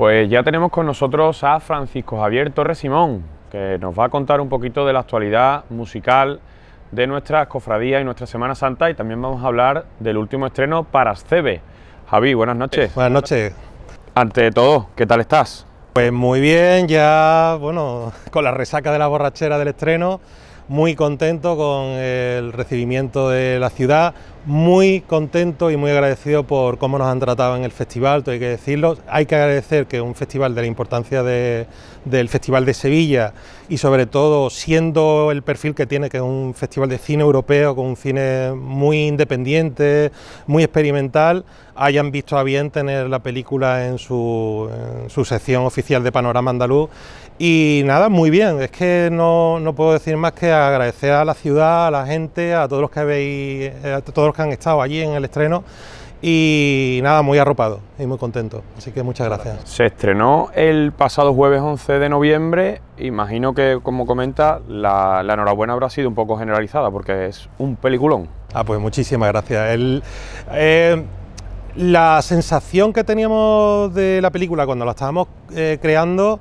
Pues ya tenemos con nosotros a Francisco Javier Torres Simón, que nos va a contar un poquito de la actualidad musical de nuestras cofradía y nuestra Semana Santa y también vamos a hablar del último estreno para SCEBE. Javi, buenas noches. Buenas noches. Ante todo, ¿qué tal estás? Pues muy bien, ya, bueno, con la resaca de la borrachera del estreno, muy contento con el recibimiento de la ciudad, muy contento y muy agradecido por cómo nos han tratado en el festival, hay que decirlo. Hay que agradecer que un festival de la importancia del Festival de Sevilla y sobre todo siendo el perfil que tiene, que es un festival de cine europeo, con un cine muy independiente, muy experimental, hayan visto a bien tener la película en su, en su sección oficial de Panorama Andaluz y nada, muy bien, es que no, puedo decir más que agradecer a la ciudad, a la gente, a todos los que habéis, eh, a todos los que han estado allí en el estreno y nada, muy arropado y muy contento. Así que muchas gracias. Se estrenó el pasado jueves 11 de noviembre. Imagino que, como comenta, la, enhorabuena habrá sido un poco generalizada porque es un peliculón. Ah, pues muchísimas gracias. El, eh, la sensación que teníamos de la película cuando la estábamos eh, creando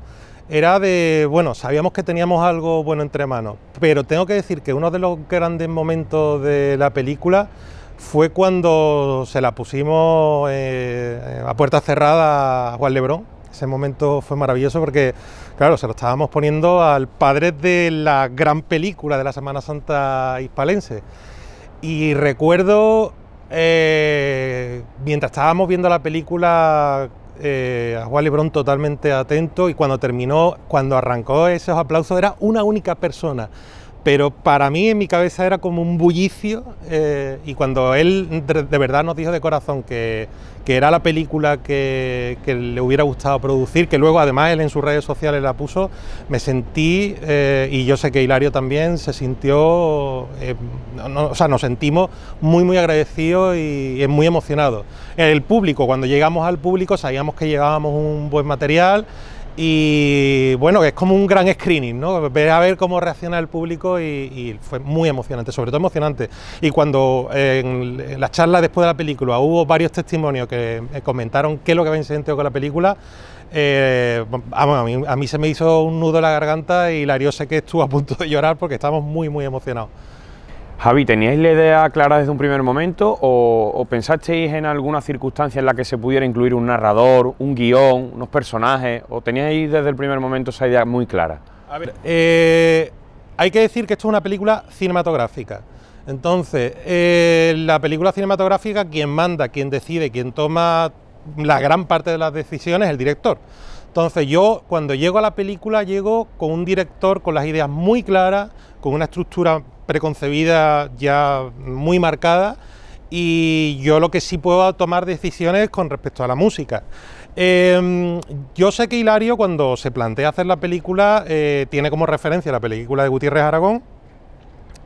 era de, bueno, sabíamos que teníamos algo bueno entre manos, pero tengo que decir que uno de los grandes momentos de la película fue cuando se la pusimos eh, a puerta cerrada a Juan Lebrón. Ese momento fue maravilloso porque, claro, se lo estábamos poniendo al padre de la gran película de la Semana Santa hispalense. Y recuerdo, eh, mientras estábamos viendo la película, eh, a Juan Lebrón totalmente atento y cuando terminó, cuando arrancó esos aplausos, era una única persona pero para mí en mi cabeza era como un bullicio eh, y cuando él de verdad nos dijo de corazón que, era la película que, le hubiera gustado producir, que luego además él en sus redes sociales la puso, me sentí, eh, y yo sé que Hilario también se sintió, eh, o sea, nos sentimos muy, muy agradecidos y, y, muy emocionados. El público, cuando llegamos al público sabíamos que llegábamos un buen material y bueno, es como un gran screening, ¿no? Ver a ver cómo reacciona el público y, fue muy emocionante, sobre todo emocionante. Y cuando en la charla después de la película hubo varios testimonios que comentaron qué es lo que habían sentido con la película, eh, a, mí, a mí se me hizo un nudo en la garganta y Lario sé que estuvo a punto de llorar porque estábamos muy, muy emocionados. Javi, ¿teníais la idea clara desde un primer momento o, pensasteis en alguna circunstancia en la que se pudiera incluir un narrador, un guión, unos personajes? ¿O teníais desde el primer momento esa idea muy clara? A ver, eh, hay que decir que esto es una película cinematográfica. Entonces, eh, la película cinematográfica, quien manda, quien decide, quien toma la gran parte de las decisiones es el director. Entonces yo cuando llego a la película llego con un director con las ideas muy claras, con una estructura preconcebida ya muy marcada y yo lo que sí puedo tomar decisiones con respecto a la música. Em, yo sé que Hilario cuando se plantea hacer la película eh, tiene como referencia la película de Gutiérrez Aragón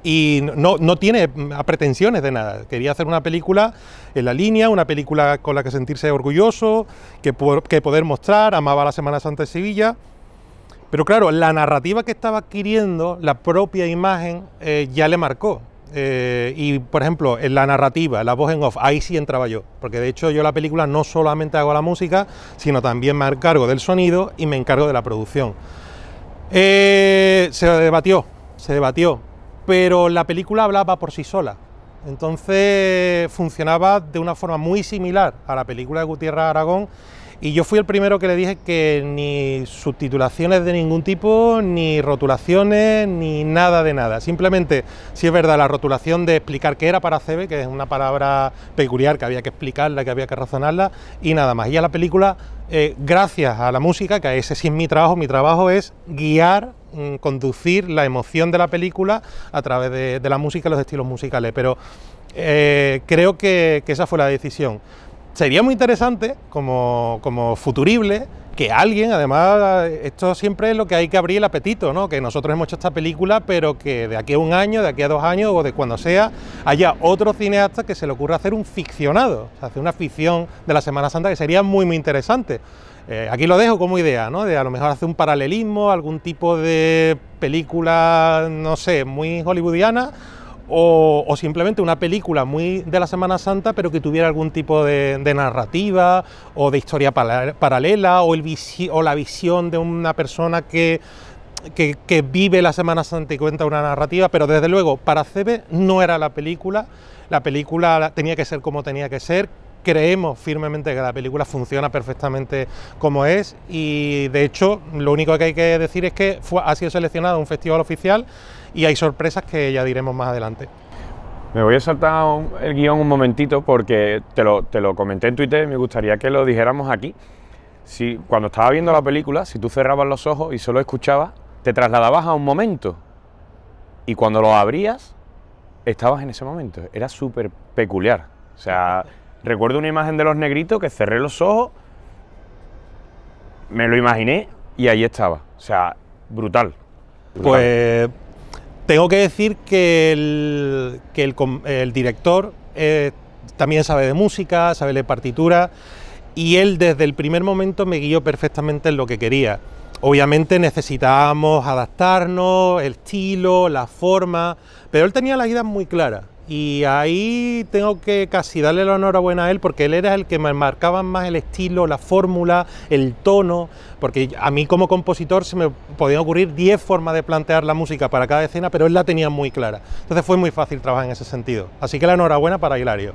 y no, tiene pretensiones de nada. Quería hacer una película en la línea, una película con la que sentirse orgulloso, que, que poder mostrar, amaba la Semana Santa de Sevilla. Pero claro, la narrativa que estaba adquiriendo, la propia imagen, eh, ya le marcó. Eh, y por ejemplo, en la narrativa, la voz en off, ahí sí entraba yo, porque de hecho yo la película no solamente hago la música, sino también me encargo del sonido y me encargo de la producción. Eh, se debatió, se debatió, pero la película hablaba por sí sola, entonces funcionaba de una forma muy similar a la película de Gutiérrez Aragón y yo fui el primero que le dije que ni subtitulaciones de ningún tipo, ni rotulaciones, ni nada de nada. Simplemente, si es verdad, la rotulación de explicar qué era para C.B., que es una palabra peculiar que había que explicarla, que había que razonarla, y nada más. Y a la película, eh, gracias a la música, que ese sí es mi trabajo, mi trabajo es guiar mm, conducir la emoción de la película a través de, la música y los estilos musicales, pero eh, creo que esa fue la decisión sería muy interesante, como, como futurible, que alguien, además, esto siempre es lo que hay que abrir el apetito, ¿no? Que nosotros hemos hecho esta película, pero que de aquí a un año, de aquí a dos años o de cuando sea, haya otro cineasta que se le ocurra hacer un ficcionado, hacer una ficción de la Semana Santa que sería muy, muy interesante. Eh, aquí lo dejo como idea, ¿no? De a lo mejor hacer un paralelismo, algún tipo de película, no sé, muy hollywoodiana o, simplemente una película muy de la Semana Santa, pero que tuviera algún tipo de, narrativa o de historia paralela o, el o la visión de una persona que, que, vive la Semana Santa y cuenta una narrativa, pero desde luego para Cebe no era la película, la película tenía que ser como tenía que ser. Creemos firmemente que la película funciona perfectamente como es y de hecho lo único que hay que decir es que fue, ha sido seleccionado un festival oficial y hay sorpresas que ya diremos más adelante. Me voy a saltar el guión un momentito porque te lo, comenté en Twitter y me gustaría que lo dijéramos aquí. Si, cuando estaba viendo la película, si tú cerrabas los ojos y solo escuchabas, te trasladabas a un momento. Y cuando lo abrías, estabas en ese momento. Era súper peculiar. O sea, recuerdo una imagen de los negritos que cerré los ojos, me lo imaginé y ahí estaba. O sea, brutal. brutal. Pues tengo que decir que el, director eh, también sabe de música, sabe de partitura y él desde el primer momento me guió perfectamente en lo que quería. Obviamente necesitábamos adaptarnos, el estilo, la forma, pero él tenía la ideas muy clara. Y ahí tengo que casi darle la enhorabuena a él porque él era el que me marcaba más el estilo, la fórmula, el tono, porque a mí como compositor se me podían ocurrir 10 formas de plantear la música para cada escena, pero él la tenía muy clara. Entonces fue muy fácil trabajar en ese sentido. Así que la enhorabuena para Hilario.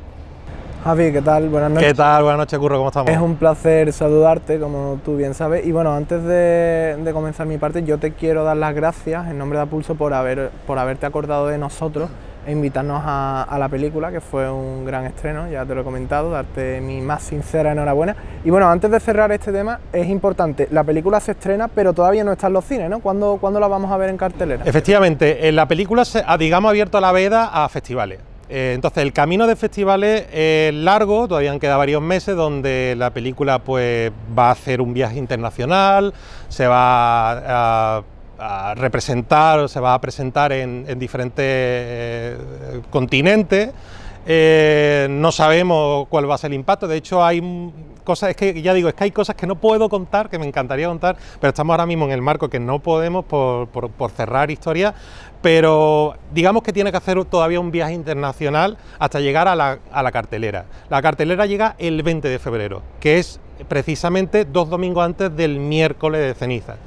Javi, ¿qué tal? Buenas noches. ¿Qué tal? Buenas noches, Curro, ¿cómo estamos? Es un placer saludarte, como tú bien sabes. Y bueno, antes de, comenzar mi parte, yo te quiero dar las gracias en nombre de Apulso por, haber, por haberte acordado de nosotros. E invitarnos a, la película, que fue un gran estreno, ya te lo he comentado, darte mi más sincera enhorabuena. Y bueno, antes de cerrar este tema, es importante, la película se estrena, pero todavía no está en los cines, ¿no? ¿Cuándo, la vamos a ver en cartelera? Efectivamente, en eh, la película se ha, digamos, abierto la veda a festivales. Eh, entonces, el camino de festivales es largo, todavía han quedado varios meses, donde la película pues va a hacer un viaje internacional, se va a a representar o se va a presentar en, diferentes eh, continentes. Eh, no sabemos cuál va a ser el impacto. De hecho, hay cosas, que ya digo, es que hay cosas que no puedo contar, que me encantaría contar, pero estamos ahora mismo en el marco que no podemos por, cerrar historia... Pero digamos que tiene que hacer todavía un viaje internacional hasta llegar a la, a la cartelera. La cartelera llega el 20 de febrero, que es precisamente dos domingos antes del miércoles de ceniza.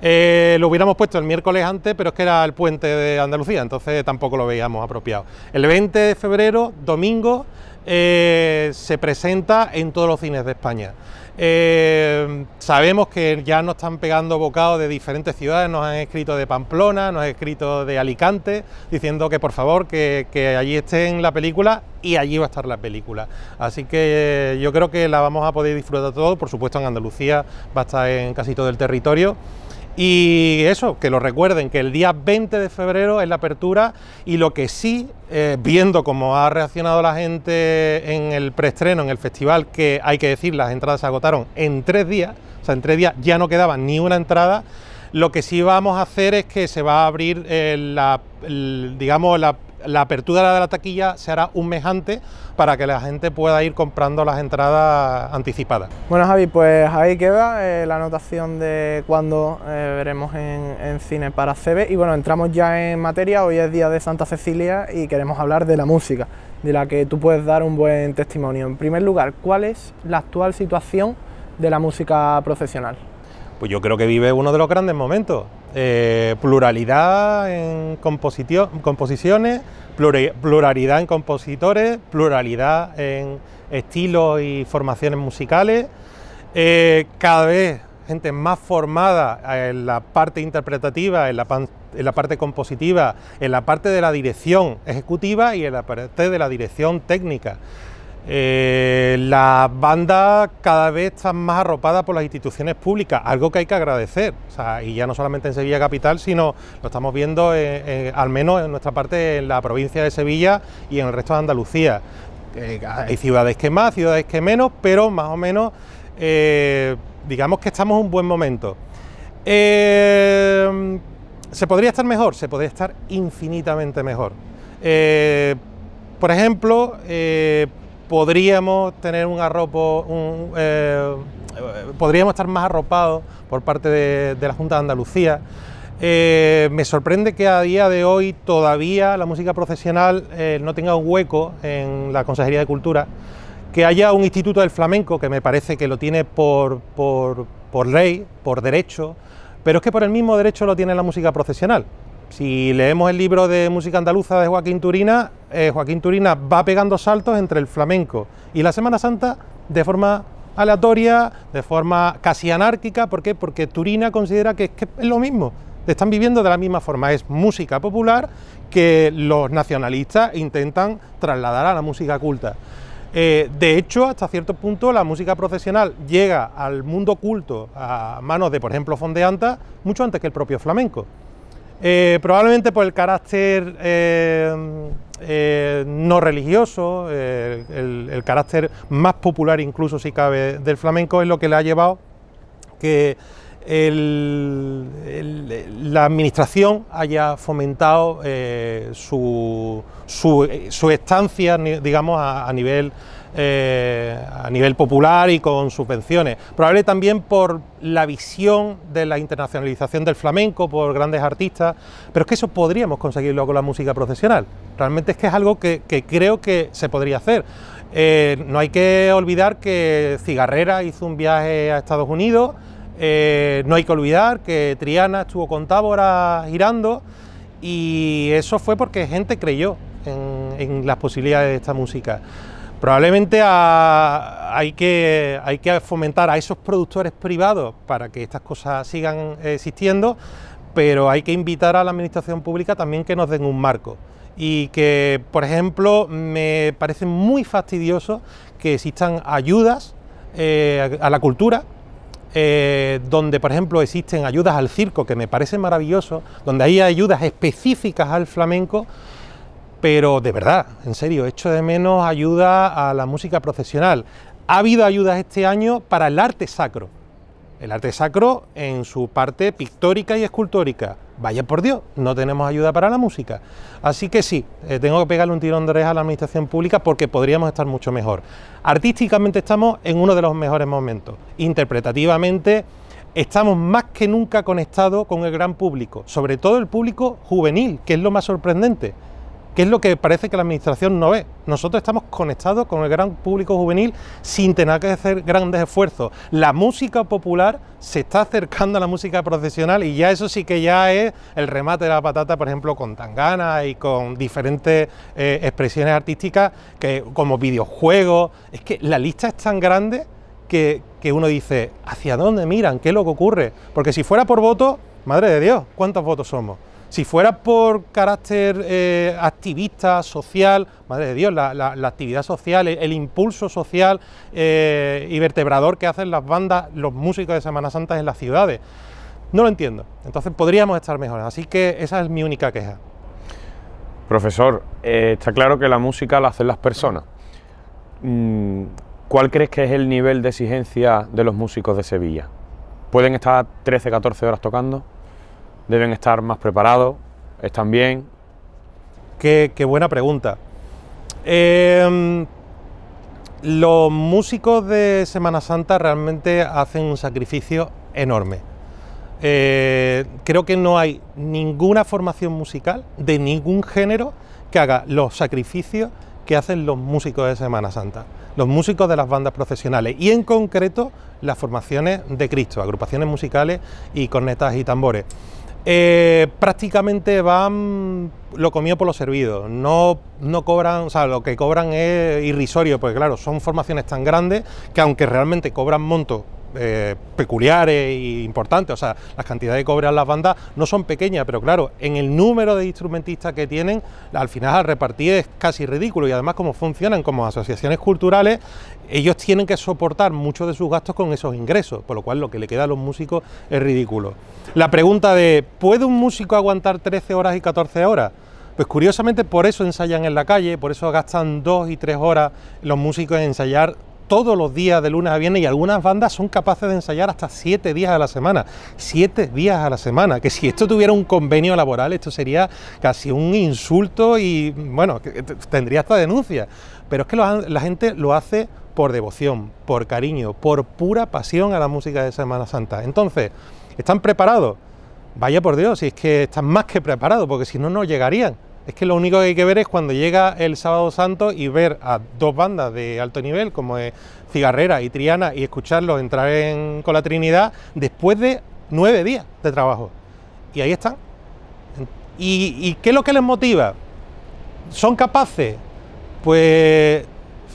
Eh, lo hubiéramos puesto el miércoles antes, pero es que era el puente de Andalucía, entonces tampoco lo veíamos apropiado. El 20 de febrero, domingo, eh, se presenta en todos los cines de España. Eh, sabemos que ya nos están pegando bocados de diferentes ciudades, nos han escrito de Pamplona, nos han escrito de Alicante, diciendo que por favor que, allí esté en la película y allí va a estar la película. Así que yo creo que la vamos a poder disfrutar todos por supuesto en Andalucía va a estar en casi todo el territorio. Y eso, que lo recuerden, que el día 20 de febrero es la apertura y lo que sí, eh, viendo cómo ha reaccionado la gente en el preestreno, en el festival, que hay que decir, las entradas se agotaron en tres días, o sea, en tres días ya no quedaba ni una entrada. Lo que sí vamos a hacer es que se va a abrir eh, la, digamos, la la apertura de la taquilla se hará un mes antes para que la gente pueda ir comprando las entradas anticipadas. Bueno Javi, pues ahí queda eh, la anotación de cuándo eh, veremos en, en, cine para CB y bueno, entramos ya en materia, hoy es día de Santa Cecilia y queremos hablar de la música, de la que tú puedes dar un buen testimonio. En primer lugar, ¿cuál es la actual situación de la música profesional? Pues yo creo que vive uno de los grandes momentos. Eh, pluralidad en composiciones, pluralidad en compositores, pluralidad en estilos y formaciones musicales, eh, cada vez gente más formada en la parte interpretativa, la, en la, parte compositiva, en la parte de la dirección ejecutiva y en la parte de la dirección técnica. Eh, la banda cada vez está más arropada por las instituciones públicas, algo que hay que agradecer, y ya no solamente en Sevilla Capital, sino lo estamos viendo eh, eh, al menos en nuestra parte en la provincia de Sevilla y en el resto de Andalucía. Eh, hay ciudades que más, ciudades que menos, pero más o menos digamos que estamos en un buen momento. ¿Se podría estar mejor? Se podría estar infinitamente mejor. por ejemplo, podríamos tener un arropo, eh, podríamos estar más arropados por parte de, la Junta de Andalucía. Eh, me sorprende que a día de hoy todavía la música profesional eh, no tenga un hueco en la Consejería de Cultura, que haya un instituto del flamenco, que me parece que lo tiene por, por, por ley, por derecho, pero es que por el mismo derecho lo tiene la música profesional. Si leemos el libro de música andaluza de Joaquín Turina, eh, Joaquín Turina va pegando saltos entre el flamenco y la Semana Santa de forma aleatoria, de forma casi anárquica. ¿Por qué? Porque Turina considera que es, lo mismo, están viviendo de la misma forma. Es música popular que los nacionalistas intentan trasladar a la música culta. Eh, de hecho, hasta cierto punto, la música procesional llega al mundo culto a manos de, por ejemplo, Fondeanta, mucho antes que el propio flamenco. Eh, probablemente por el carácter eh, no religioso, eh, el, carácter más popular incluso si cabe del flamenco es lo que le ha llevado que la administración haya fomentado eh, su, su, estancia, digamos, a nivel eh, a nivel popular y con subvenciones. ...probablemente también por la visión de la internacionalización del flamenco, por grandes artistas, pero es que eso podríamos conseguirlo con la música profesional. Realmente es que es algo que, creo que se podría hacer. Eh, no hay que olvidar que Cigarrera hizo un viaje a Estados Unidos, eh, no hay que olvidar que Triana estuvo con Tábora girando y eso fue porque gente creyó en las posibilidades de esta música. Probablemente hay, que, fomentar a esos productores privados para que estas cosas sigan existiendo, pero hay que invitar a la administración pública también que nos den un marco. Y que, por ejemplo, me parece muy fastidioso que existan ayudas eh, a la cultura, eh, donde por ejemplo existen ayudas al circo, que me parece maravilloso, donde hay ayudas específicas al flamenco pero de verdad, en serio, echo de menos ayuda a la música profesional. Ha habido ayudas este año para el arte sacro. El arte sacro en su parte pictórica y escultórica. Vaya por Dios, no tenemos ayuda para la música. Así que sí, eh, tengo que pegarle un tirón de oreja a la administración pública porque podríamos estar mucho mejor. Artísticamente estamos en uno de los mejores momentos. Interpretativamente estamos más que nunca conectados con el gran público, sobre todo el público juvenil, que es lo más sorprendente que es lo que parece que la administración no ve. Nosotros estamos conectados con el gran público juvenil sin tener que hacer grandes esfuerzos. La música popular se está acercando a la música profesional y ya eso sí que ya es el remate de la patata, por ejemplo, con tangana y con diferentes eh, expresiones artísticas que, como videojuegos. Es que la lista es tan grande que, que uno dice, ¿hacia dónde miran? ¿Qué es lo que ocurre? Porque si fuera por voto, madre de Dios, ¿cuántos votos somos? Si fuera por carácter eh, activista, social, madre de Dios, la, actividad social, el, impulso social y eh, vertebrador que hacen las bandas, los músicos de Semana Santa en las ciudades, no lo entiendo. Entonces podríamos estar mejor. Así que esa es mi única queja. Profesor, eh, está claro que la música la hacen las personas. Mm, ¿Cuál crees que es el nivel de exigencia de los músicos de Sevilla? ¿Pueden estar 13, 14 horas tocando? deben estar más preparados, están bien. Qué, buena pregunta. Em, los músicos de Semana Santa realmente hacen un sacrificio enorme. Eh, creo que no hay ninguna formación musical de ningún género que haga los sacrificios que hacen los músicos de Semana Santa, los músicos de las bandas profesionales y en concreto las formaciones de Cristo, agrupaciones musicales y cornetas y tambores. Eh, prácticamente van lo comido por lo servido. No, no cobran, o sea, lo que cobran es irrisorio, porque claro, son formaciones tan grandes que aunque realmente cobran monto eh, peculiares e importantes. O sea, las cantidades que cobran las bandas no son pequeñas, pero claro, en el número de instrumentistas que tienen, al final al repartir es casi ridículo. Y además, como funcionan como asociaciones culturales, ellos tienen que soportar muchos de sus gastos con esos ingresos, por lo cual lo que le queda a los músicos es ridículo. La pregunta de, ¿puede un músico aguantar 13 horas y 14 horas? Pues curiosamente por eso ensayan en la calle, por eso gastan dos y tres horas los músicos en ensayar todos los días de lunes a viernes y algunas bandas son capaces de ensayar hasta siete días a la semana, siete días a la semana, que si esto tuviera un convenio laboral esto sería casi un insulto y bueno, tendría hasta denuncia, pero es que la gente lo hace por devoción, por cariño, por pura pasión a la música de Semana Santa. Entonces, ¿están preparados? Vaya por Dios, si es que están más que preparados, porque si no, no llegarían. Es que lo único que hay que ver es cuando llega el sábado santo y ver a dos bandas de alto nivel, como es Cigarrera y Triana, y escucharlos entrar en, con la Trinidad después de nueve días de trabajo. Y ahí están. ¿Y, qué es lo que les motiva? ¿Son capaces? Pues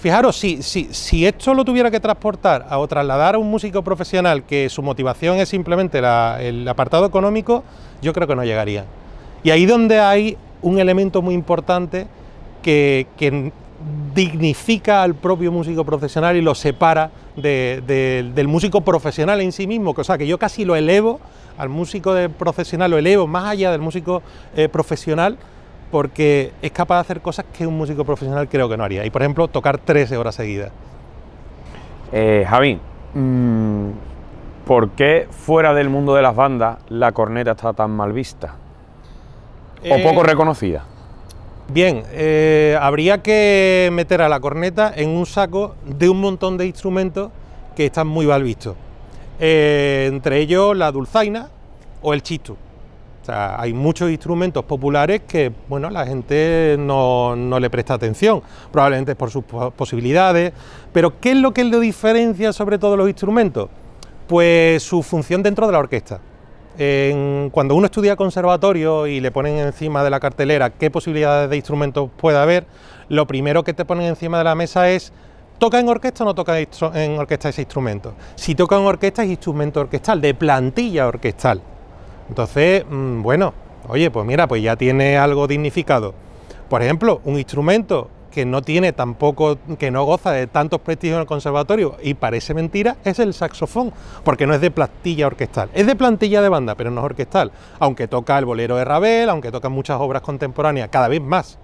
fijaros, si, si, si, esto lo tuviera que transportar o trasladar a un músico profesional que su motivación es simplemente el apartado económico, yo creo que no llegaría. Y ahí donde hay un elemento muy importante que, dignifica al propio músico profesional y lo separa del músico profesional en sí mismo, o sea que yo casi lo elevo al músico de profesional, lo elevo más allá del músico eh, profesional porque es capaz de hacer cosas que un músico profesional creo que no haría, y por ejemplo tocar 13 horas seguidas. Eh, Javi, mm. ¿por qué fuera del mundo de las bandas la corneta está tan mal vista? ¿O poco eh, reconocida? Bien, eh, habría que meter a la corneta en un saco de un montón de instrumentos que están muy mal vistos. Eh, entre ellos la dulzaina o el chistu. O sea, hay muchos instrumentos populares que bueno, la gente no, le presta atención, probablemente por sus posibilidades. Pero ¿qué es lo que le diferencia sobre todos los instrumentos? Pues su función dentro de la orquesta cuando uno estudia conservatorio y le ponen encima de la cartelera qué posibilidades de instrumentos puede haber, lo primero que te ponen encima de la mesa es ¿Toca en orquesta o no toca en orquesta ese instrumento? Si toca en orquesta es instrumento orquestal, de plantilla orquestal. Entonces, mm, bueno, oye, pues mira, pues ya tiene algo dignificado. Por ejemplo, un instrumento que no tiene tampoco, que no goza de tantos prestigios en el conservatorio, y parece mentira, es el saxofón, porque no es de plantilla orquestal, es de plantilla de banda, pero no es orquestal, aunque toca el bolero de Ravel, aunque toca muchas obras contemporáneas, cada vez más,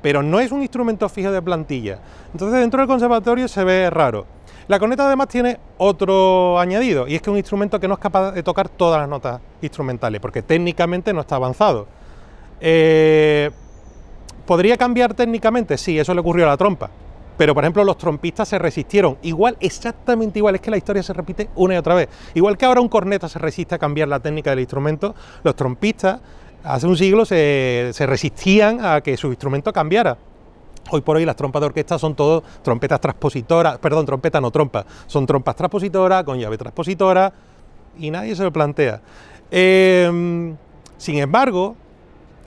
pero no es un instrumento fijo de plantilla. Entonces dentro del conservatorio se ve raro. La corneta además tiene otro añadido, y es que es un instrumento que no es capaz de tocar todas las notas instrumentales, porque técnicamente no está avanzado. Eh, ¿Podría cambiar técnicamente? Sí, eso le ocurrió a la trompa. Pero, por ejemplo, los trompistas se resistieron. Igual, exactamente igual, es que la historia se repite una y otra vez. Igual que ahora un corneta se resiste a cambiar la técnica del instrumento, los trompistas hace un siglo se, se resistían a que su instrumento cambiara. Hoy por hoy las trompas de orquesta son todo trompetas transpositoras, perdón, trompetas no trompas, son trompas transpositoras con llave transpositora y nadie se lo plantea. Em, sin embargo,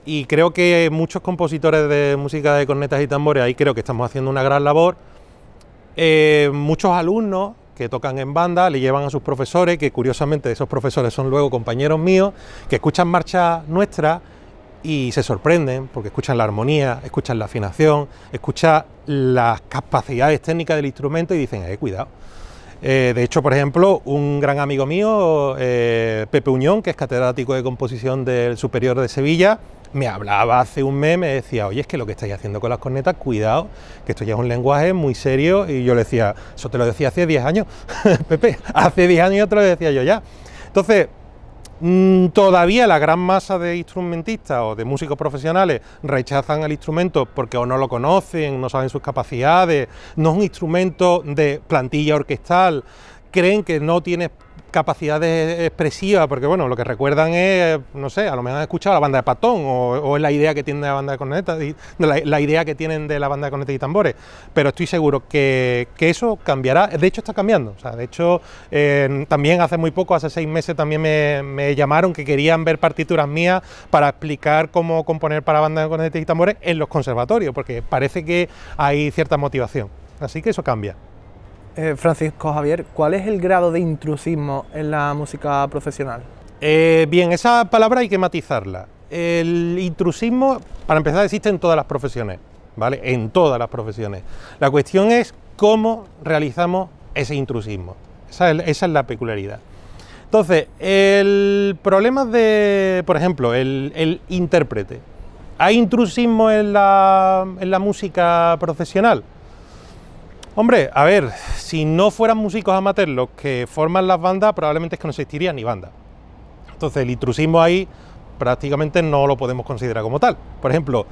y creo que muchos compositores de música de cornetas y tambores, ahí creo que estamos haciendo una gran labor. Eh, muchos alumnos que tocan en banda le llevan a sus profesores, que curiosamente esos profesores son luego compañeros míos, que escuchan marcha nuestra... y se sorprenden porque escuchan la armonía, escuchan la afinación, escuchan las capacidades técnicas del instrumento y dicen, eh, cuidado. Eh, de hecho, por ejemplo, un gran amigo mío, eh, Pepe Uñón, que es catedrático de composición del Superior de Sevilla, me hablaba hace un mes, me decía, oye, es que lo que estáis haciendo con las cornetas, cuidado, que esto ya es un lenguaje muy serio. Y yo le decía, eso te lo decía hace 10 años, Pepe, hace 10 años te lo decía yo ya. Entonces, mm, todavía la gran masa de instrumentistas o de músicos profesionales rechazan el instrumento porque o no lo conocen, no saben sus capacidades, no es un instrumento de plantilla orquestal, creen que no tiene capacidades expresivas, porque bueno, lo que recuerdan es, no sé, a lo mejor han escuchado la banda de patón, o, es la idea que tiene la banda de cornetas, la, idea que tienen de la banda de cornetas y tambores, pero estoy seguro que, eso cambiará, de hecho está cambiando, de hecho también hace muy poco, hace seis meses también me, me, llamaron que querían ver partituras mías para explicar cómo componer para banda de cornetas y tambores en los conservatorios, porque parece que hay cierta motivación, así que eso cambia. Eh, Francisco Javier, ¿cuál es el grado de intrusismo en la música profesional? Eh, bien, esa palabra hay que matizarla. El intrusismo, para empezar, existe en todas las profesiones, ¿vale? En todas las profesiones. La cuestión es cómo realizamos ese intrusismo. Esa es, la peculiaridad. Entonces, el problema de, por ejemplo, el, intérprete. ¿Hay intrusismo en la, en la música profesional? Hombre, a ver, si no fueran músicos amateurs los que forman las bandas, probablemente es que no existiría ni banda. Entonces el intrusismo ahí prácticamente no lo podemos considerar como tal. Por ejemplo,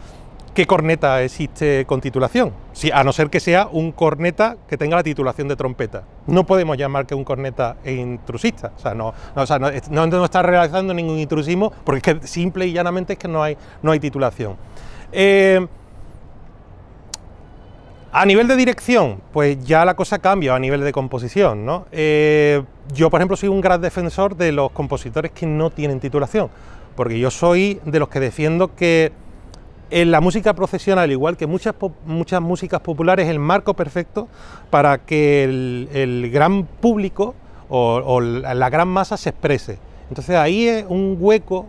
¿qué corneta existe con titulación? Si, a no ser que sea un corneta que tenga la titulación de trompeta. No podemos llamar que un corneta es intrusista. O sea, no, no, o sea, no, está realizando ningún intrusismo porque es que simple y llanamente es que no hay, no hay titulación. Eh, a nivel de dirección, pues ya la cosa cambia a nivel de composición, eh, yo, por ejemplo, soy un gran defensor de los compositores que no tienen titulación, porque yo soy de los que defiendo que en la música procesional, igual que muchas, muchas músicas populares, es el marco perfecto para que el, gran público o la gran masa se exprese. Entonces ahí es un hueco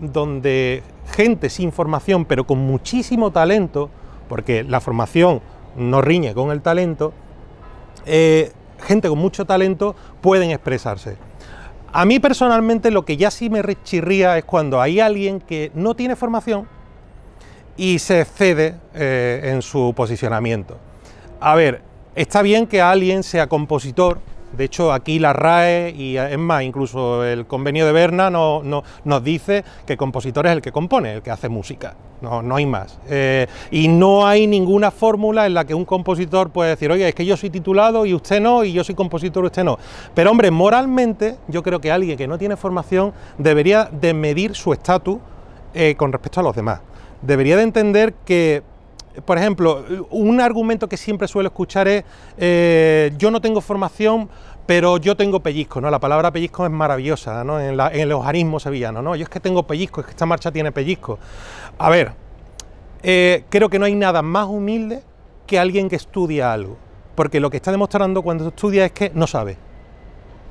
donde gente sin formación, pero con muchísimo talento, porque la formación no riñe con el talento, eh, gente con mucho talento pueden expresarse. A mí personalmente lo que ya sí me rechirría... es cuando hay alguien que no tiene formación y se excede... Eh, en su posicionamiento. A ver, está bien que alguien sea compositor, de hecho, aquí la RAE y eh, es más, incluso el convenio de Berna no, no, nos dice que el compositor es el que compone, el que hace música. No, no hay más. Eh, y no hay ninguna fórmula en la que un compositor puede decir, oye, es que yo soy titulado y usted no, y yo soy compositor y usted no. Pero hombre, moralmente yo creo que alguien que no tiene formación debería de medir su estatus eh, con respecto a los demás. Debería de entender que por ejemplo, un argumento que siempre suelo escuchar es, eh, yo no tengo formación, pero yo tengo pellizco, ¿no? La palabra pellizco es maravillosa, ¿no? En, la, en el ojarismo sevillano, ¿no? Yo es que tengo pellizco, es que esta marcha tiene pellizco. A ver, eh, creo que no hay nada más humilde que alguien que estudia algo, porque lo que está demostrando cuando estudia es que no sabe.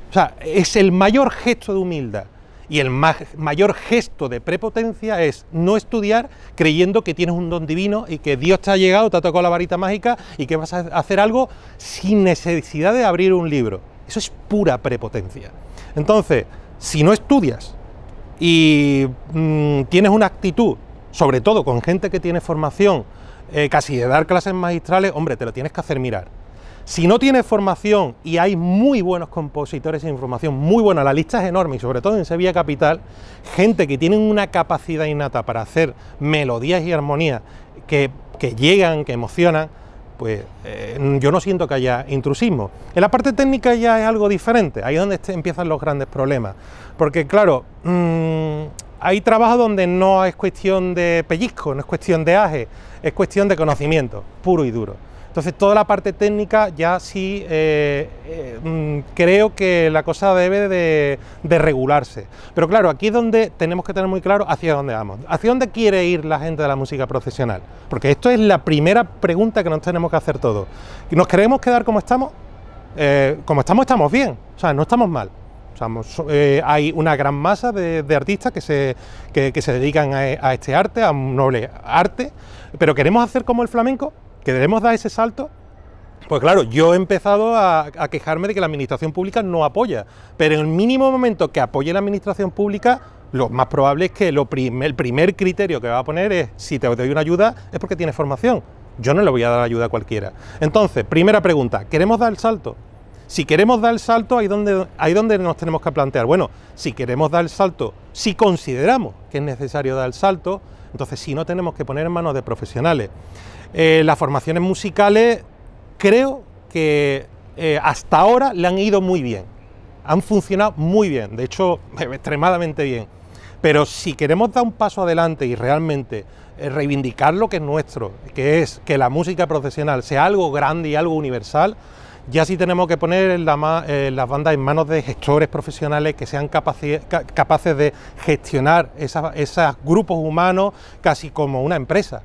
O sea, es el mayor gesto de humildad. Y el mayor gesto de prepotencia es no estudiar creyendo que tienes un don divino y que Dios te ha llegado, te ha tocado la varita mágica y que vas a hacer algo sin necesidad de abrir un libro. Eso es pura prepotencia. Entonces, si no estudias y mm, tienes una actitud, sobre todo con gente que tiene formación, eh, casi de dar clases magistrales, hombre, te lo tienes que hacer mirar. Si no tienes formación y hay muy buenos compositores e información muy buena, la lista es enorme y sobre todo en Sevilla Capital, gente que tiene una capacidad innata para hacer melodías y armonías que, llegan, que emocionan, pues eh, yo no siento que haya intrusismo. En la parte técnica ya es algo diferente, ahí es donde empiezan los grandes problemas. Porque claro, mm, hay trabajos donde no es cuestión de pellizco, no es cuestión de aje, es cuestión de conocimiento, puro y duro. Entonces, toda la parte técnica ya sí eh, eh, mm, creo que la cosa debe de, regularse. Pero claro, aquí es donde tenemos que tener muy claro hacia dónde vamos, hacia dónde quiere ir la gente de la música profesional. Porque esto es la primera pregunta que nos tenemos que hacer todos. ¿Nos queremos quedar como estamos? Eh, como estamos, estamos bien, o sea, no estamos mal. hay una gran masa de, artistas que se, se dedican a, este arte, a un noble arte, pero queremos hacer como el flamenco, ¿Que debemos dar ese salto? Pues claro, yo he empezado a, quejarme de que la administración pública no apoya, pero en el mínimo momento que apoye la administración pública, lo más probable es que el primer criterio que va a poner es si te doy una ayuda es porque tienes formación. Yo no le voy a dar ayuda a cualquiera. Entonces, primera pregunta, ¿queremos dar el salto? Si queremos dar el salto, ahí donde, donde nos tenemos que plantear, bueno, si queremos dar el salto, si consideramos que es necesario dar el salto, entonces si no tenemos que poner en manos de profesionales. Eh, las formaciones musicales creo que eh, hasta ahora le han ido muy bien, han funcionado muy bien, de hecho extremadamente bien. Pero si queremos dar un paso adelante y realmente eh, reivindicar lo que es nuestro, que es que la música profesional sea algo grande y algo universal, ya sí tenemos que poner las bandas en manos de gestores profesionales que sean capaces de gestionar esos grupos humanos casi como una empresa.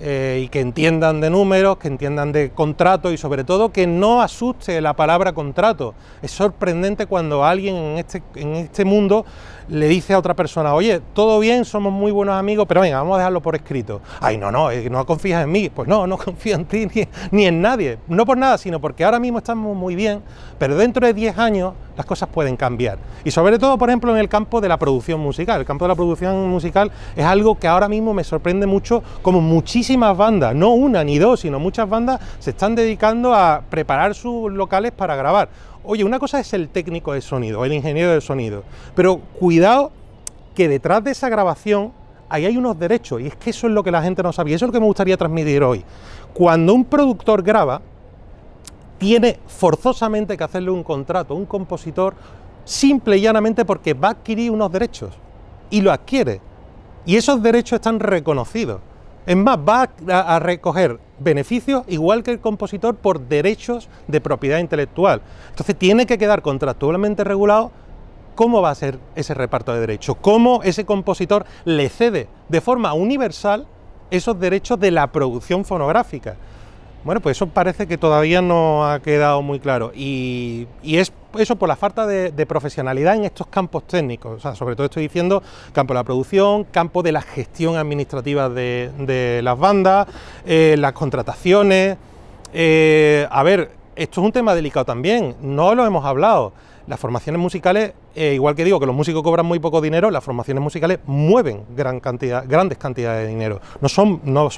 Eh, y que entiendan de números, que entiendan de contrato y sobre todo que no asuste la palabra contrato. Es sorprendente cuando alguien en este, en este mundo le dice a otra persona, oye, todo bien, somos muy buenos amigos, pero venga, vamos a dejarlo por escrito. Ay, no, no, eh, no confías en mí. Pues no, no confío en ti ni en nadie. No por nada, sino porque ahora mismo estamos muy bien, pero dentro de 10 años las cosas pueden cambiar. Y sobre todo, por ejemplo, en el campo de la producción musical. El campo de la producción musical es algo que ahora mismo me sorprende mucho, como muchísimas bandas, no una ni dos, sino muchas bandas, se están dedicando a preparar sus locales para grabar. Oye, una cosa es el técnico de sonido, el ingeniero de sonido, pero cuidado que detrás de esa grabación ahí hay unos derechos y es que eso es lo que la gente no y eso es lo que me gustaría transmitir hoy. Cuando un productor graba, tiene forzosamente que hacerle un contrato a un compositor simple y llanamente porque va a adquirir unos derechos y lo adquiere. Y esos derechos están reconocidos. Es más, va a, recoger beneficios igual que el compositor por derechos de propiedad intelectual. Entonces tiene que quedar contractualmente regulado cómo va a ser ese reparto de derechos, cómo ese compositor le cede de forma universal esos derechos de la producción fonográfica. Bueno, pues eso parece que todavía no ha quedado muy claro y, es eso por la falta de, profesionalidad en estos campos técnicos. O sea, sobre todo estoy diciendo campo de la producción, campo de la gestión administrativa de, las bandas, eh, las contrataciones. Eh, a ver, esto es un tema delicado también, no lo hemos hablado. Las formaciones musicales, eh, igual que digo que los músicos cobran muy poco dinero, las formaciones musicales mueven gran cantidad, grandes cantidades de dinero. No son, no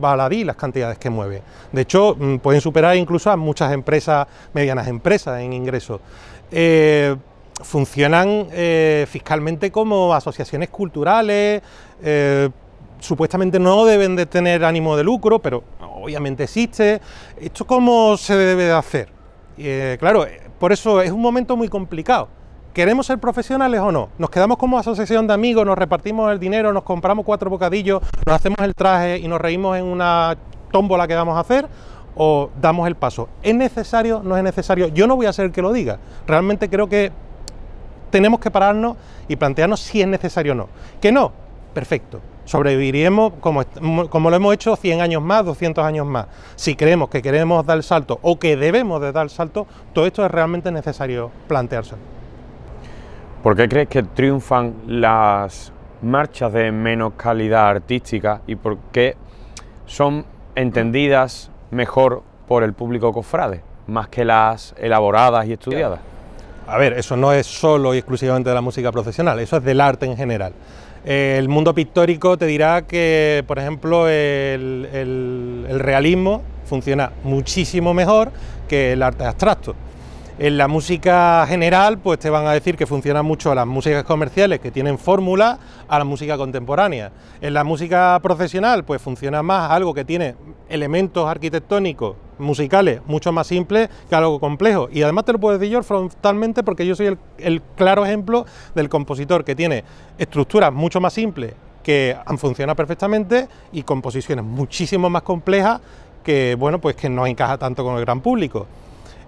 baladí las cantidades que mueven. De hecho, mm, pueden superar incluso a muchas empresas, medianas empresas en ingresos. Eh, funcionan eh, fiscalmente como asociaciones culturales, supuestamente no deben de tener ánimo de lucro, pero obviamente existe. ¿Esto cómo se debe de hacer? Eh, claro, eh, por eso es un momento muy complicado. ¿Queremos ser profesionales o no? ¿Nos quedamos como asociación de amigos, nos repartimos el dinero, nos compramos cuatro bocadillos, nos hacemos el traje y nos reímos en una tómbola que vamos a hacer? ¿O damos el paso? ¿Es necesario? ¿No es necesario? Yo no voy a ser el que lo diga. Realmente creo que tenemos que pararnos y plantearnos si es necesario o no. Que no, perfecto. Sobreviviremos como, lo hemos hecho 100 años más, 200 años más. Si creemos que queremos dar el salto o que debemos de dar el salto, todo esto es realmente necesario plantearse. ¿Por qué crees que triunfan las marchas de menos calidad artística y por qué son entendidas mejor por el público cofrade, más que las elaboradas y estudiadas? A ver, eso no es solo y exclusivamente de la música profesional, eso es del arte en general el mundo pictórico te dirá que, por ejemplo, el, el realismo funciona muchísimo mejor que el arte abstracto. En la música general, pues te van a decir que funciona mucho las músicas comerciales que tienen fórmula a la música contemporánea. En la música profesional, pues funciona más algo que tiene elementos arquitectónicos musicales mucho más simples que algo complejo. Y además te lo puedo decir yo frontalmente porque yo soy el, claro ejemplo del compositor que tiene estructuras mucho más simples que han funcionado perfectamente y composiciones muchísimo más complejas que bueno pues que no encaja tanto con el gran público.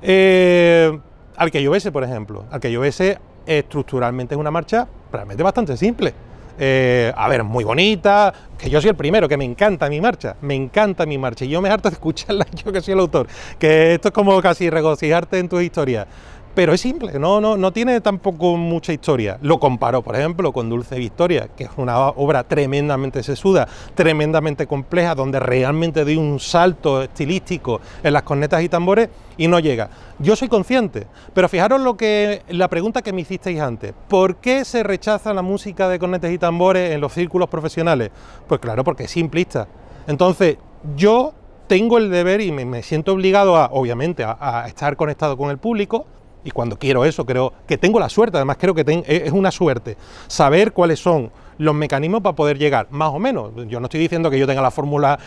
Eh, al que llovese, por ejemplo. Al que llovese estructuralmente es una marcha realmente bastante simple. Eh, a ver, muy bonita, que yo soy el primero, que me encanta mi marcha, me encanta mi marcha, y yo me harto de escucharla, yo que soy el autor, que esto es como casi regocijarte en tu historia pero es simple, no, no, no tiene tampoco mucha historia. Lo comparo, por ejemplo, con Dulce Victoria, que es una obra tremendamente sesuda, tremendamente compleja, donde realmente doy un salto estilístico en las cornetas y tambores y no llega. Yo soy consciente, pero fijaros lo que la pregunta que me hicisteis antes, ¿por qué se rechaza la música de cornetas y tambores en los círculos profesionales? Pues claro, porque es simplista. Entonces, yo tengo el deber y me, siento obligado a, obviamente, a estar conectado con el público, y cuando quiero eso, creo que tengo la suerte, además creo que e, es una suerte saber cuáles son los mecanismos para poder llegar, más o menos. Yo no estoy diciendo que yo tenga la fórmula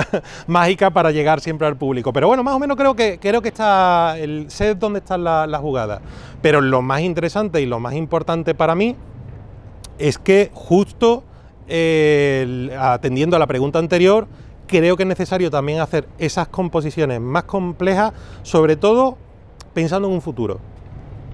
mágica para llegar siempre al público, pero bueno, más o menos creo que, creo que está, el, sé dónde están las jugadas. Pero lo más interesante y lo más importante para mí es que justo atendiendo a la pregunta anterior, creo que es necesario también hacer esas composiciones más complejas, sobre todo pensando en un futuro,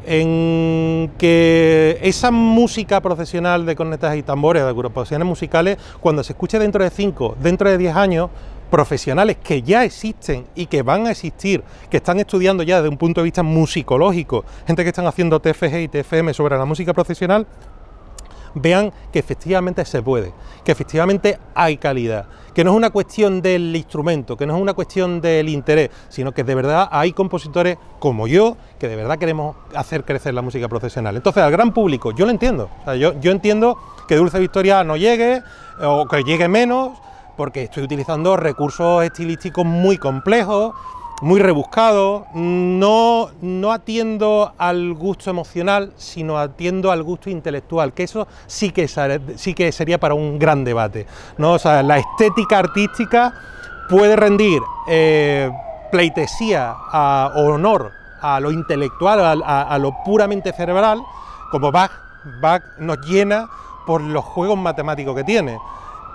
en que esa música profesional de cornetas y tambores, de agrupaciones musicales, cuando se escuche dentro de 5, dentro de 10 años, profesionales que ya existen y que van a existir, que están estudiando ya desde un punto de vista musicológico, gente que están haciendo TFG y TFM sobre la música profesional, vean que efectivamente se puede, que efectivamente hay calidad, que no es una cuestión del instrumento, que no es una cuestión del interés, sino que de verdad hay compositores como yo que de verdad queremos hacer crecer la música profesional. Entonces, al gran público, yo lo entiendo. yo entiendo que Dulce Victoria no llegue eh, o que llegue menos porque estoy utilizando recursos estilísticos muy complejos muy rebuscado, no, no atiendo al gusto emocional, sino atiendo al gusto intelectual, que eso sí que, sí que sería para un gran debate. ¿no? la estética artística puede rendir eh, pleitesía o honor a lo intelectual, a, lo puramente cerebral, como Bach, Bach nos llena por los juegos matemáticos que tiene.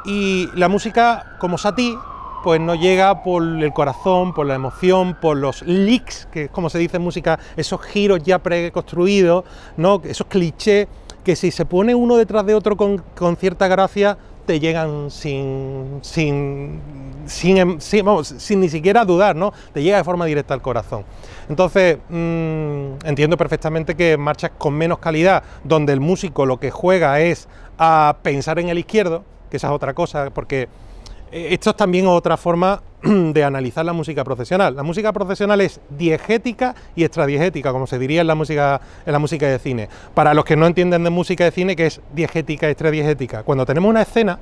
Y la música, como Satie, pues no llega por el corazón, por la emoción, por los leaks, que es como se dice en música, esos giros ya preconstruidos, ¿no? esos clichés que si se pone uno detrás de otro con, cierta gracia, te llegan sin, sin, sin, em, sin, ni siquiera dudar, ¿no? Te llega de forma directa al corazón. Entonces, mm, entiendo perfectamente que marchas con menos calidad, donde el músico lo que juega es a pensar en el izquierdo, que esa es otra cosa, porque eh, esto es también otra forma de analizar la música profesional. La música procesional es diegética y extradiegética, como se diría en la música, en la música de cine. Para los que no entienden de música de cine, que es diegética, extradiegética. Cuando tenemos una escena,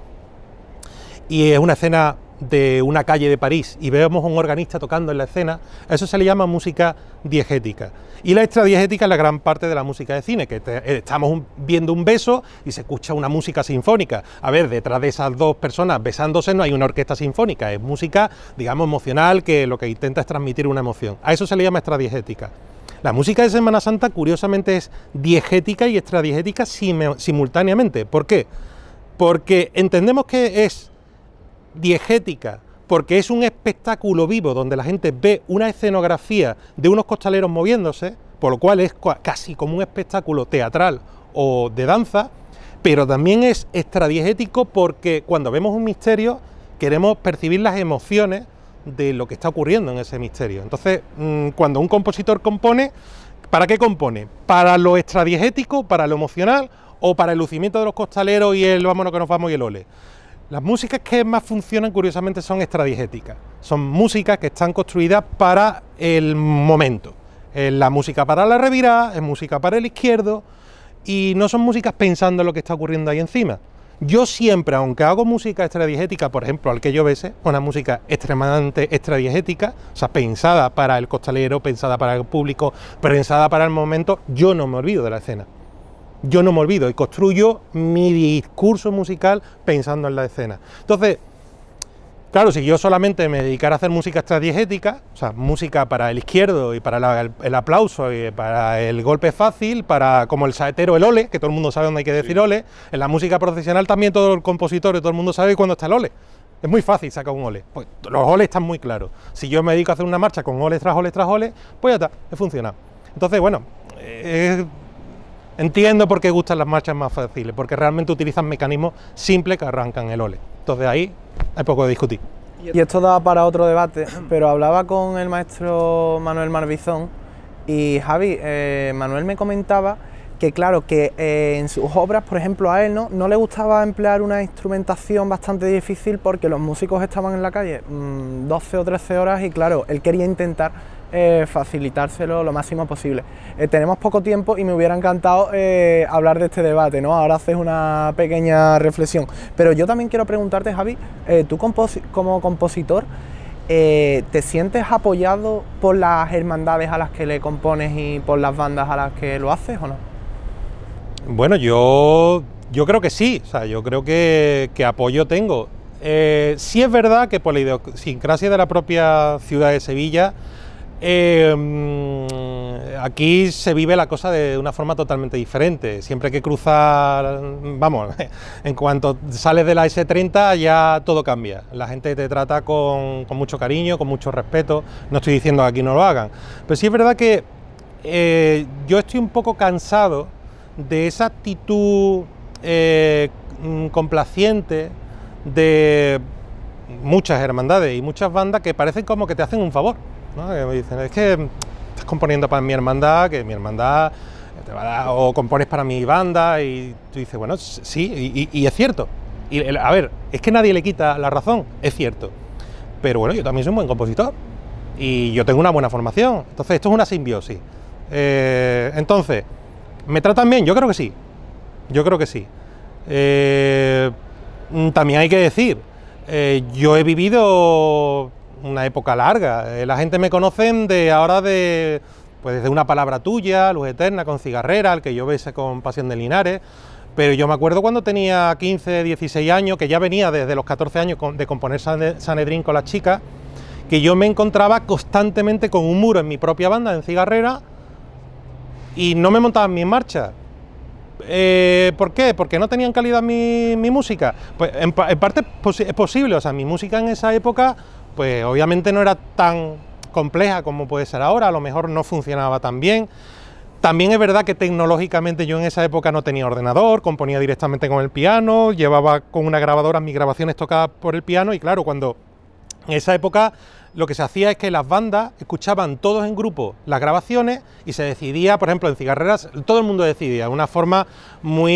y es una escena de una calle de París y vemos a un organista tocando en la escena, eso se le llama música diegética. Y la extradiegética es la gran parte de la música de cine, que eh, estamos viendo un beso y se escucha una música sinfónica. A ver, detrás de esas dos personas besándose no hay una orquesta sinfónica, es música, digamos, emocional que lo que intenta es transmitir una emoción. A eso se le llama extradiegética. La música de Semana Santa, curiosamente, es diegética y extradiegética simultáneamente. ¿Por qué? Porque entendemos que es diegética, porque es un espectáculo vivo donde la gente ve una escenografía de unos costaleros moviéndose, por lo cual es casi como un espectáculo teatral o de danza, pero también es extradiegético porque cuando vemos un misterio queremos percibir las emociones de lo que está ocurriendo en ese misterio. Entonces, mm, cuando un compositor compone, ¿para qué compone? ¿Para lo extradiegético, para lo emocional o para el lucimiento de los costaleros y el vámonos que nos vamos y el ole? Las músicas que más funcionan curiosamente son extradigéticas, son músicas que están construidas para el momento. Es la música para la revirada, es música para el izquierdo, y no son músicas pensando en lo que está ocurriendo ahí encima. Yo siempre, aunque hago música extradigética, por ejemplo, al que yo bese, una música extremadamente extradigética, o sea, pensada para el costalero, pensada para el público, pensada para el momento, yo no me olvido de la escena yo no me olvido y construyo mi discurso musical pensando en la escena. Entonces, claro, si yo solamente me dedicara a hacer música estratégica, o sea, música para el izquierdo y para el, aplauso y para el golpe fácil, para como el saetero, el ole, que todo el mundo sabe dónde hay que decir ole, en la música profesional también todo el compositor y todo el mundo sabe cuándo está el ole. Es muy fácil sacar un ole. Pues los oles están muy claros. Si yo me dedico a hacer una marcha con ole, tras oles tras ole, pues ya está, he funcionado. Entonces, bueno, eh, Entiendo por qué gustan las marchas más fáciles, porque realmente utilizan mecanismos simples que arrancan el ole. Entonces ahí hay poco de discutir. Y esto da para otro debate, pero hablaba con el maestro Manuel Marbizón y Javi, eh, Manuel me comentaba que claro, que eh, en sus obras, por ejemplo, a él ¿no? no le gustaba emplear una instrumentación bastante difícil porque los músicos estaban en la calle 12 mm, o 13 horas y claro, él quería intentar eh, facilitárselo lo máximo posible. Eh, tenemos poco tiempo y me hubiera encantado eh, hablar de este debate, ¿no? Ahora haces una pequeña reflexión. Pero yo también quiero preguntarte, Javi, tú como compositor, ¿te sientes apoyado por las hermandades a las que le compones y por las bandas a las que lo haces o no? Bueno, yo, yo creo que sí, yo creo que, que apoyo tengo. sí es verdad que por la idiosincrasia de la propia ciudad de Sevilla, Em, aquí se vive la cosa de una forma totalmente diferente. Siempre que cruzar, vamos, en cuanto sales de la S30 ya todo cambia. La gente te trata con, mucho cariño, con mucho respeto. No estoy diciendo que aquí no lo hagan. Pero sí es verdad que eh, yo estoy un poco cansado de esa actitud eh, mm, complaciente de muchas hermandades y muchas bandas que parecen como que te hacen un favor me dicen, es que estás componiendo para mi hermandad, que mi hermandad te va a o compones para mi banda, y tú dices, bueno, sí, y, es cierto. Y, a ver, es que nadie le quita la razón, es cierto. Pero bueno, yo también soy un buen compositor y yo tengo una buena formación. Entonces, esto es una simbiosis. Eh, entonces, ¿me tratan bien? Yo creo que sí. Yo creo que sí. Eh, mm, también hay que decir, eh, yo he vivido una época larga. Eh, la gente me conocen de ahora de, pues desde una palabra tuya, Luz Eterna, con Cigarrera, el que yo besé con Pasión de Linares. Pero yo me acuerdo cuando tenía 15, 16 años, que ya venía desde los 14 años de componer Sanedrín con las chicas, que yo me encontraba constantemente con un muro en mi propia banda, en Cigarrera, y no me montaban mi marcha. Eh, ¿Por qué? Porque no tenían calidad mi, música. Pues en, parte es posible, o sea, mi música en esa época pues obviamente no era tan compleja como puede ser ahora, a lo mejor no funcionaba tan bien. También es verdad que tecnológicamente yo en esa época no tenía ordenador, componía directamente con el piano, llevaba con una grabadora mis grabaciones tocadas por el piano y claro, cuando en esa época lo que se hacía es que las bandas escuchaban todos en grupo las grabaciones y se decidía, por ejemplo, en cigarreras, todo el mundo decidía, de una forma muy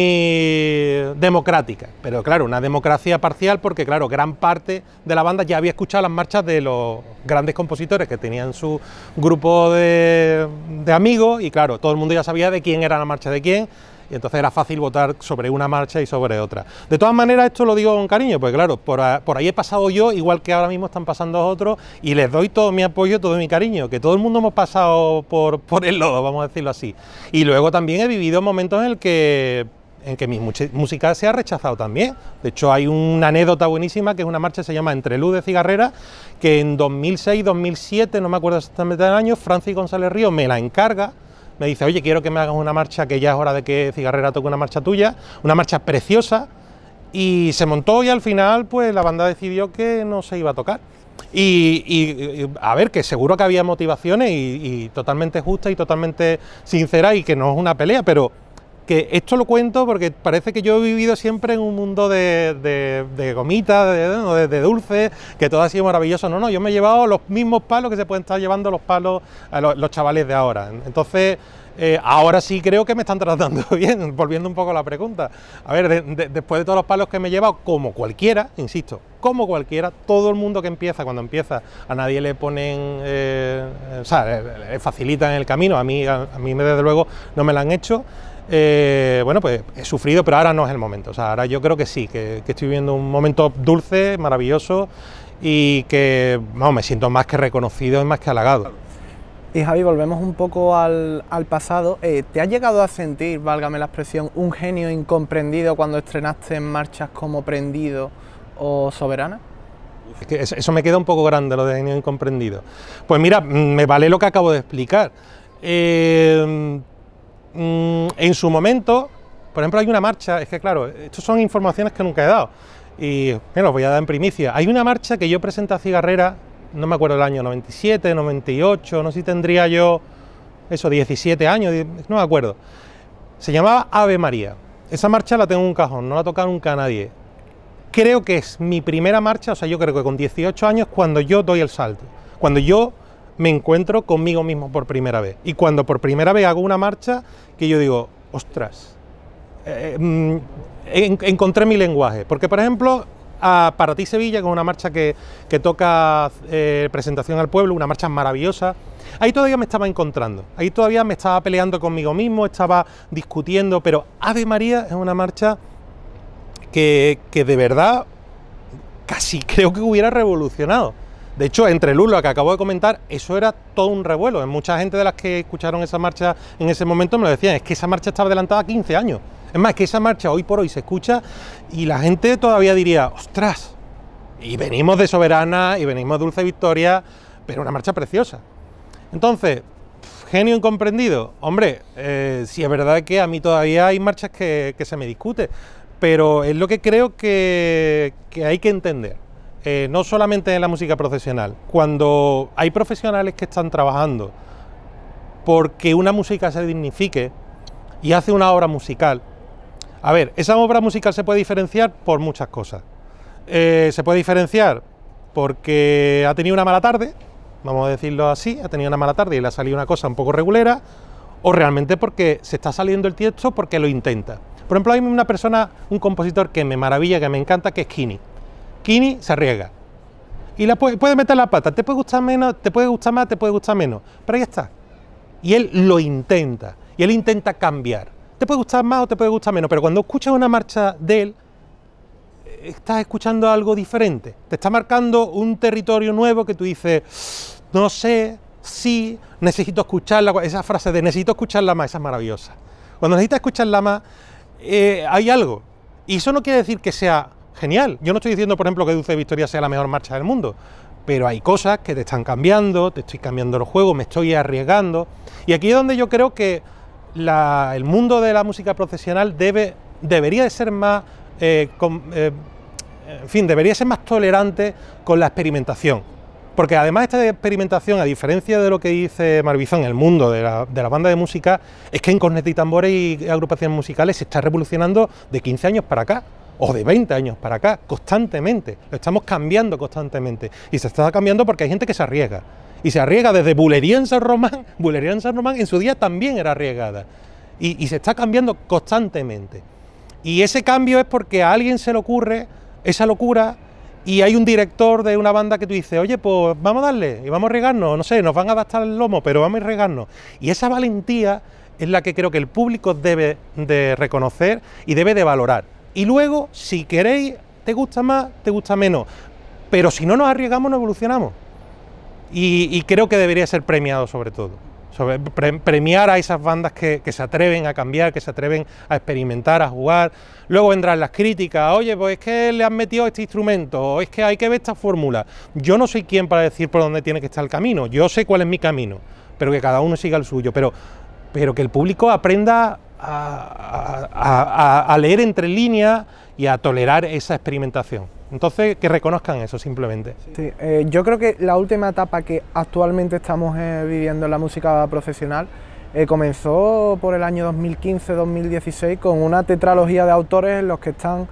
democrática, pero claro, una democracia parcial porque, claro, gran parte de la banda ya había escuchado las marchas de los grandes compositores que tenían su grupo de, de amigos y, claro, todo el mundo ya sabía de quién era la marcha de quién y entonces era fácil votar sobre una marcha y sobre otra. De todas maneras, esto lo digo con cariño, porque claro, por, ahí he pasado yo, igual que ahora mismo están pasando otros, y les doy todo mi apoyo, todo mi cariño, que todo el mundo hemos pasado por, el lodo, vamos a decirlo así. Y luego también he vivido momentos en el que en que mi música se ha rechazado también. De hecho, hay una anécdota buenísima que es una marcha que se llama Entre Luz de Cigarrera, que en 2006, 2007, no me acuerdo exactamente el año, Francis González Río me la encarga me dice, oye, quiero que me hagas una marcha, que ya es hora de que Cigarrera toque una marcha tuya, una marcha preciosa, y se montó y al final pues la banda decidió que no se iba a tocar. Y, a ver, que seguro que había motivaciones y, y totalmente justas y totalmente sinceras y que no es una pelea, pero que esto lo cuento porque parece que yo he vivido siempre en un mundo de, gomitas, de, dulces, que todo ha sido maravilloso. No, no, yo me he llevado los mismos palos que se pueden estar llevando los palos a los, chavales de ahora. Entonces, eh, ahora sí creo que me están tratando bien, volviendo un poco a la pregunta. A ver, después de todos los palos que me he llevado, como cualquiera, insisto, como cualquiera, todo el mundo que empieza, cuando empieza, a nadie le ponen, eh, o sea, le, facilitan el camino, a mí, a mí desde luego no me lo han hecho. Eh, bueno, pues he sufrido, pero ahora no es el momento. O sea, ahora yo creo que sí, que, estoy viviendo un momento dulce, maravilloso y que me siento más que reconocido y más que halagado. Y Javi, volvemos un poco al, pasado. Eh, ¿Te has llegado a sentir, válgame la expresión, un genio incomprendido cuando estrenaste en marchas como Prendido o Soberana? Es que eso me queda un poco grande, lo de genio incomprendido. Pues mira, mm, me vale lo que acabo de explicar. Eh, Mm, en su momento, por ejemplo, hay una marcha, es que claro, estas son informaciones que nunca he dado y me voy a dar en primicia. Hay una marcha que yo presenté a Cigarrera, no me acuerdo el año, 97, 98, no sé si tendría yo eso, 17 años, no me acuerdo. Se llamaba Ave María. Esa marcha la tengo en un cajón, no la toca nunca a nadie. Creo que es mi primera marcha, o sea, yo creo que con 18 años cuando yo doy el salto, cuando yo me encuentro conmigo mismo por primera vez. Y cuando por primera vez hago una marcha, que yo digo, ostras, eh, mm, encontré mi lenguaje. Porque, por ejemplo, a Para ti Sevilla, con una marcha que, toca eh, presentación al pueblo, una marcha maravillosa. Ahí todavía me estaba encontrando, ahí todavía me estaba peleando conmigo mismo, estaba discutiendo, pero Ave María es una marcha que, que de verdad casi creo que hubiera revolucionado de hecho, entre Lula, que acabo de comentar, eso era todo un revuelo. Mucha gente de las que escucharon esa marcha en ese momento me lo decían, es que esa marcha estaba adelantada 15 años. Es más, que esa marcha hoy por hoy se escucha y la gente todavía diría, ostras, y venimos de Soberana y venimos de Dulce Victoria, pero una marcha preciosa. Entonces, genio incomprendido. Hombre, eh, sí si es verdad que a mí todavía hay marchas que, se me discute, pero es lo que creo que hay que entender. Eh, no solamente en la música profesional, cuando hay profesionales que están trabajando porque una música se dignifique y hace una obra musical, a ver, esa obra musical se puede diferenciar por muchas cosas. Eh, se puede diferenciar porque ha tenido una mala tarde, vamos a decirlo así, ha tenido una mala tarde y le ha salido una cosa un poco regulera, o realmente porque se está saliendo el texto porque lo intenta. Por ejemplo, hay una persona, un compositor que me maravilla, que me encanta, que es Kini se arriesga. Y la puede, meter la pata, te puede gustar menos, te puede gustar más, te puede gustar menos, pero ahí está. Y él lo intenta, y él intenta cambiar. Te puede gustar más o te puede gustar menos, pero cuando escuchas una marcha de él, eh, estás escuchando algo diferente. Te está marcando un territorio nuevo que tú dices, no sé, sí, necesito escucharla. Esa frase de necesito escucharla más, esa es maravillosa. Cuando necesitas escucharla más, eh, hay algo. Y eso no quiere decir que sea genial. Yo no estoy diciendo, por ejemplo, que Dulce Victoria sea la mejor marcha del mundo, pero hay cosas que te están cambiando, te estoy cambiando los juegos, me estoy arriesgando. Y aquí es donde yo creo que el mundo de la música profesional debe, debería de ser más... Eh, eh, en fin, debería ser más tolerante con la experimentación. Porque además esta experimentación, a diferencia de lo que dice Marbizón, el mundo de la, banda de música, es que en cornetas y tambores y agrupaciones musicales se está revolucionando de 15 años para acá o de 20 años para acá, constantemente. Lo estamos cambiando constantemente. Y se está cambiando porque hay gente que se arriesga. Y se arriesga desde Bulería en San Román. Bulería en San Román en su día también era arriesgada. Y, se está cambiando constantemente. Y ese cambio es porque a alguien se le ocurre esa locura y hay un director de una banda que tú dices, oye, pues vamos a darle y vamos a regarnos, no sé, nos van a adaptar el lomo, pero vamos a regarnos. Y esa valentía es la que creo que el público debe de reconocer y debe de valorar. Y luego, si queréis, te gusta más, te gusta menos. Pero si no nos arriesgamos, no evolucionamos. Y, creo que debería ser premiado sobre todo. premiar a esas bandas que, se atreven a cambiar, que se atreven a experimentar, a jugar. Luego vendrán las críticas, oye, pues es que le han metido este instrumento, o es que hay que ver esta fórmula. Yo no soy quien para decir por dónde tiene que estar el camino, yo sé cuál es mi camino, pero que cada uno siga el suyo, pero, pero que el público aprenda a, leer entre líneas y a tolerar esa experimentación. Entonces, que reconozcan eso simplemente. Eh, yo creo que la última etapa que actualmente estamos eh, viviendo en la música profesional eh, comenzó por el año 2015-2016 con una tetralogía de autores en los que están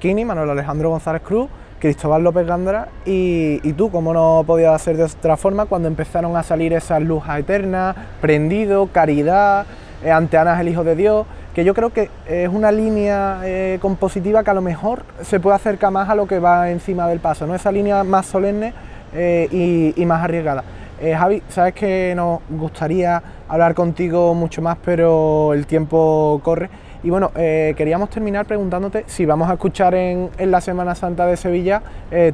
Kini, Manuel Alejandro González Cruz, Cristóbal López Gándara y, tú, como no podías hacer de otra forma, cuando empezaron a salir esas lujas eternas, prendido, caridad, eh, ante Ana es el Hijo de Dios, que yo creo que es una línea eh, compositiva que a lo mejor se puede acercar más a lo que va encima del paso, ¿no? esa línea más solemne eh, y, más arriesgada. Javi, sabes que nos gustaría hablar contigo mucho más, pero el tiempo corre. Y bueno, queríamos terminar preguntándote si vamos a escuchar en, en la Semana Santa de Sevilla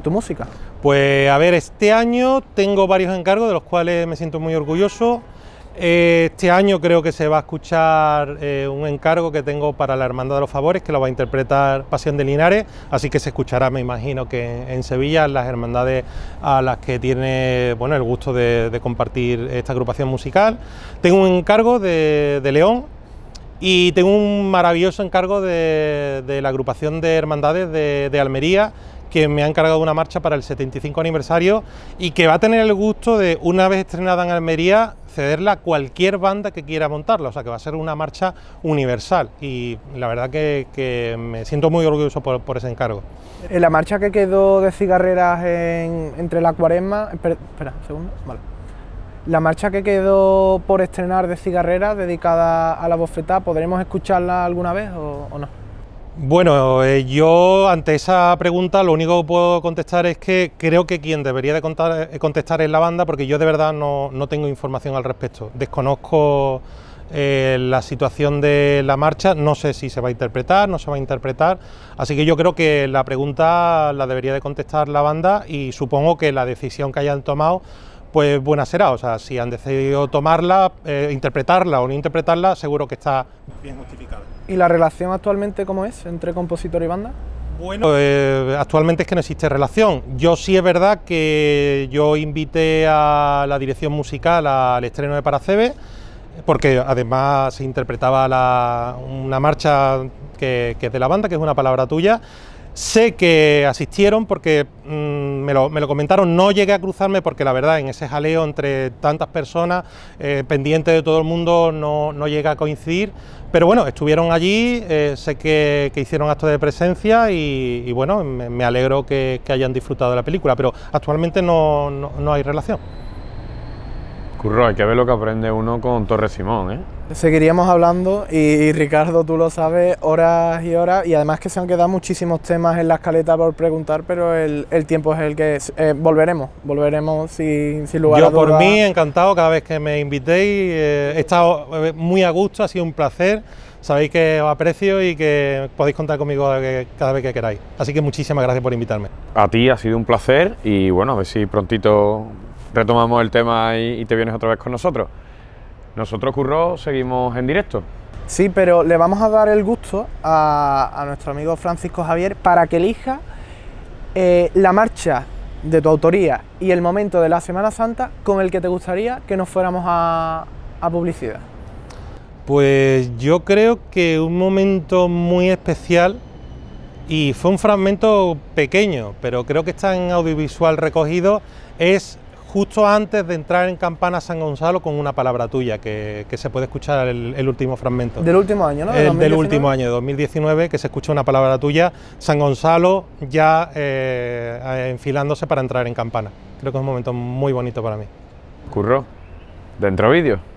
tu música. Pues a ver, este año tengo varios encargos de los cuales me siento muy orgulloso. Este año creo que se va a escuchar eh, un encargo que tengo para la Hermandad de los Favores, que lo va a interpretar Pasión de Linares, así que se escuchará, me imagino, que en Sevilla, las hermandades a las que tiene bueno, el gusto de, compartir esta agrupación musical. Tengo un encargo de, León, y tengo un maravilloso encargo de, la agrupación de hermandades de, de, Almería que me ha encargado una marcha para el 75 aniversario y que va a tener el gusto de, una vez estrenada en Almería, cederla a cualquier banda que quiera montarla, o sea que va a ser una marcha universal y la verdad que, me siento muy orgulloso por, ese encargo. Eh, la marcha que quedó de cigarreras entre la cuaresma, espera, segundo, vale. La marcha que quedó por estrenar de cigarreras dedicada a la bofetada, ¿podremos escucharla alguna vez o no? Bueno, eh, yo ante esa pregunta lo único que puedo contestar es que creo que quien debería de eh, contestar es la banda porque yo de verdad no, tengo información al respecto. Desconozco eh, la situación de la marcha, no sé si se va a interpretar, no se va a interpretar, así que yo creo que la pregunta la debería de contestar la banda y supongo que la decisión que hayan tomado pues buena será. O sea, si han decidido tomarla, eh, interpretarla o no interpretarla, seguro que está bien justificada. ¿Y la relación actualmente cómo es entre compositor y banda? Bueno, eh, actualmente es que no existe relación. Yo sí es verdad que yo invité a la dirección musical al estreno de Paracebe, porque además se interpretaba una marcha que es de la banda, que es una palabra tuya. Sé que asistieron porque mm, me, lo, comentaron, no llegué a cruzarme porque la verdad en ese jaleo entre tantas personas, eh, pendiente de todo el mundo, no, llega a coincidir. Pero bueno, estuvieron allí, eh, sé que, hicieron actos de presencia y, bueno, me, alegro que, hayan disfrutado de la película, pero actualmente no hay relación. Curro, hay que ver lo que aprende uno con Torre Simón, ¿eh? Seguiríamos hablando y, Ricardo, tú lo sabes, horas y horas, y además que se han quedado muchísimos temas en la escaleta por preguntar, pero el, tiempo es el que eh, volveremos, volveremos sin, lugar a dudas. Yo por mí, encantado cada vez que me invitéis, eh, he estado muy a gusto, ha sido un placer, sabéis que os aprecio y que podéis contar conmigo cada vez que queráis. Así que muchísimas gracias por invitarme. A ti ha sido un placer y bueno, a ver si prontito retomamos el tema y, te vienes otra vez con nosotros. Nosotros, Curro, seguimos en directo. Sí, pero le vamos a dar el gusto a, nuestro amigo Francisco Javier para que elija eh, la marcha de tu autoría y el momento de la Semana Santa con el que te gustaría que nos fuéramos a, a publicidad. Pues yo creo que un momento muy especial y fue un fragmento pequeño, pero creo que está en audiovisual recogido, es justo antes de entrar en Campana San Gonzalo con una palabra tuya, que, se puede escuchar el, último fragmento. Del último año, ¿no? del último año, de 2019, que se escucha una palabra tuya, San Gonzalo ya eh, enfilándose para entrar en Campana. Creo que es un momento muy bonito para mí. Curro, dentro vídeo.